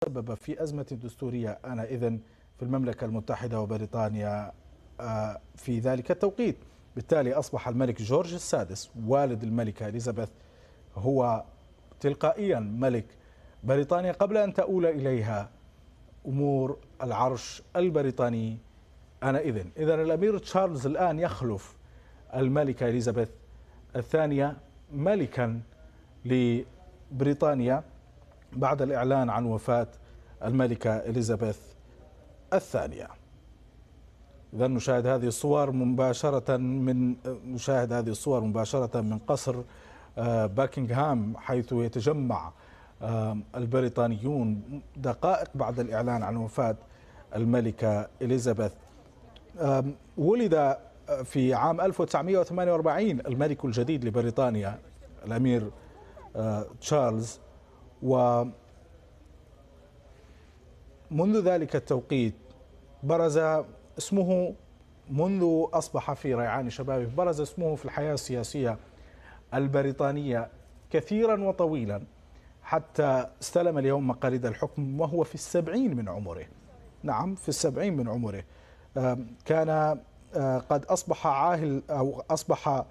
تسبب في أزمة دستورية إذن في المملكة المتحدة وبريطانيا آه، في ذلك التوقيت بالتالي أصبح الملك جورج السادس والد الملكة إليزابيث هو تلقائيا ملك بريطانيا قبل أن تؤول إليها أمور العرش البريطاني إذن إذا الأمير تشارلز الآن يخلف الملكة إليزابيث الثانية ملكا لبريطانيا بعد الإعلان عن وفاة الملكة إليزابيث الثانية إذا نشاهد هذه الصور مباشرة من نشاهد هذه الصور مباشرة من قصر آه، باكنغهام حيث يتجمع آه، البريطانيون دقائق بعد الإعلان عن وفاة الملكة إليزابيث ولد آه، في عام 1948 الملك الجديد لبريطانيا الأمير تشارلز و منذ ذلك التوقيت برز اسمه منذ أصبح في ريعان شبابه برز اسمه في الحياة السياسية البريطانية كثيرا وطويلا حتى استلم اليوم مقاليد الحكم وهو في السبعين من عمره نعم في السبعين من عمره كان قد أصبح عاهل أو أصبح